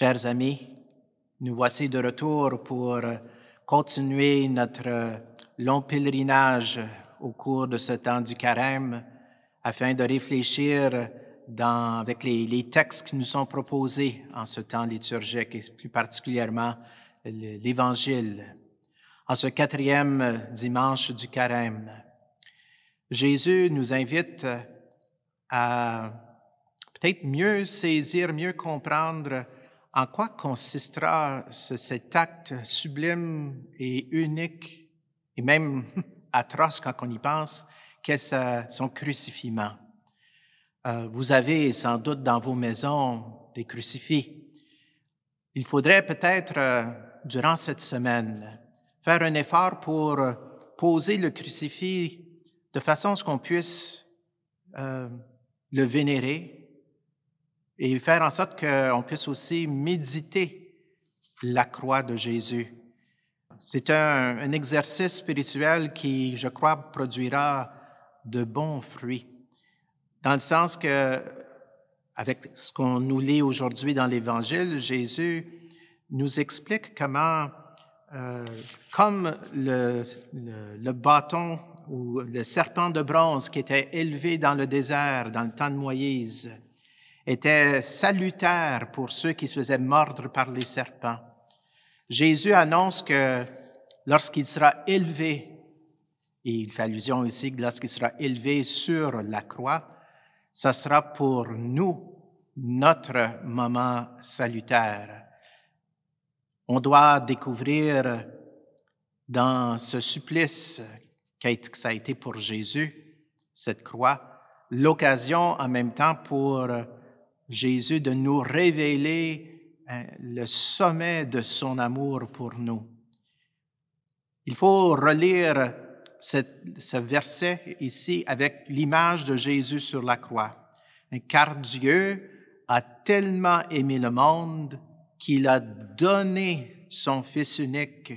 Chers amis, nous voici de retour pour continuer notre long pèlerinage au cours de ce temps du carême afin de réfléchir avec les, les, textes qui nous sont proposés en ce temps liturgique et plus particulièrement l'Évangile. En ce quatrième dimanche du carême, Jésus nous invite à peut-être mieux saisir, mieux comprendre en quoi consistera cet acte sublime et unique, et même atroce quand on y pense, qu'est son crucifiement? Euh, vous avez sans doute dans vos maisons des crucifix. Il faudrait peut-être, euh, durant cette semaine, faire un effort pour euh, poser le crucifix de façon à ce qu'on puisse le vénérer, et faire en sorte qu'on puisse aussi méditer la croix de Jésus. C'est un, exercice spirituel qui, je crois, produira de bons fruits, dans le sens que, avec ce qu'on nous lit aujourd'hui dans l'Évangile, Jésus nous explique comment, euh, comme le, le bâton ou le serpent de bronze qui était élevé dans le désert dans le temps de Moïse, était salutaire pour ceux qui se faisaient mordre par les serpents. Jésus annonce que lorsqu'il sera élevé, et il fait allusion ici que lorsqu'il sera élevé sur la croix, ça sera pour nous notre moment salutaire. On doit découvrir dans ce supplice que ça a été pour Jésus, cette croix, l'occasion en même temps pour Jésus de nous révéler euh, le sommet de son amour pour nous. Il faut relire ce verset ici avec l'image de Jésus sur la croix. Car Dieu a tellement aimé le monde qu'il a donné son Fils unique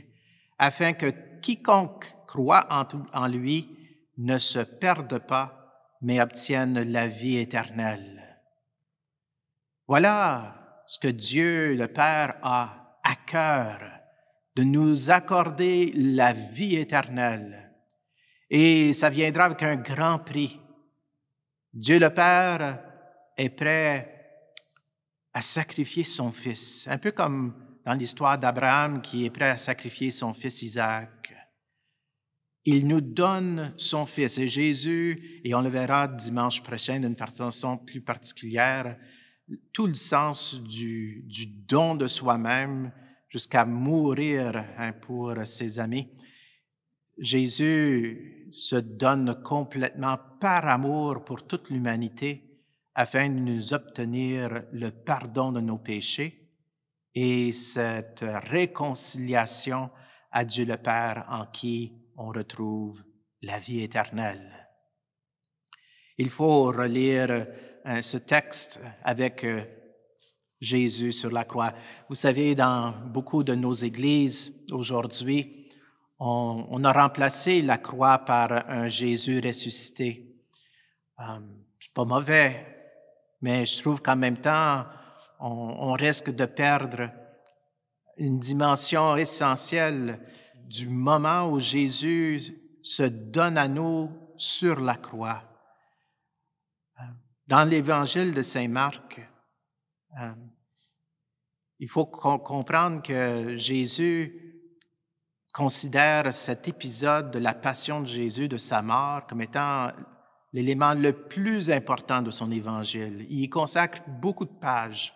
afin que quiconque croit en lui ne se perde pas, mais obtienne la vie éternelle. Voilà ce que Dieu le Père a à cœur, de nous accorder la vie éternelle. Et ça viendra avec un grand prix. Dieu le Père est prêt à sacrifier son fils, un peu comme dans l'histoire d'Abraham qui est prêt à sacrifier son fils Isaac. Il nous donne son fils et Jésus, et on le verra dimanche prochain d'une façon plus particulière, tout le sens du, don de soi-même jusqu'à mourir hein, pour ses amis. Jésus se donne complètement par amour pour toute l'humanité afin de nous obtenir le pardon de nos péchés et cette réconciliation à Dieu le Père en qui on retrouve la vie éternelle. Il faut relire euh, ce texte avec euh, Jésus sur la croix. Vous savez, dans beaucoup de nos églises aujourd'hui, on, a remplacé la croix par un Jésus ressuscité. Ce euh, c'est pas mauvais, mais je trouve qu'en même temps, on, risque de perdre une dimension essentielle du moment où Jésus se donne à nous sur la croix. Dans l'évangile de Saint Marc, euh, il faut comprendre que Jésus considère cet épisode de la passion de Jésus, de sa mort, comme étant l'élément le plus important de son évangile. Il y consacre beaucoup de pages.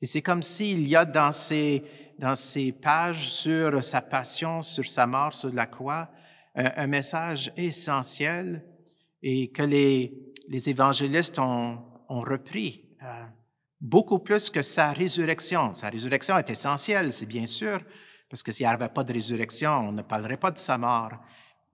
Et c'est comme s'il y a dans ces, dans ces pages sur sa passion, sur sa mort, sur la croix, euh, un message essentiel et que les, évangélistes ont, repris euh, beaucoup plus que sa résurrection. Sa résurrection est essentielle, c'est bien sûr, parce que s'il n'y avait pas de résurrection, on ne parlerait pas de sa mort.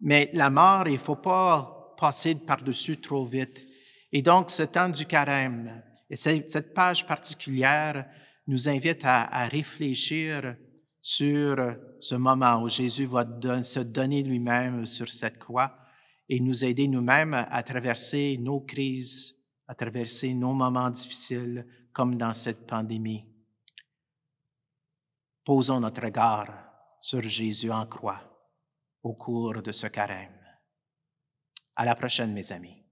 Mais la mort, il ne faut pas passer par-dessus trop vite. Et donc, ce temps du carême, et cette page particulière nous invite à, réfléchir sur ce moment où Jésus va se donner lui-même sur cette croix et nous aider nous-mêmes à, traverser nos crises, à traverser nos moments difficiles, comme dans cette pandémie. Posons notre regard sur Jésus en croix au cours de ce carême. À la prochaine, mes amis.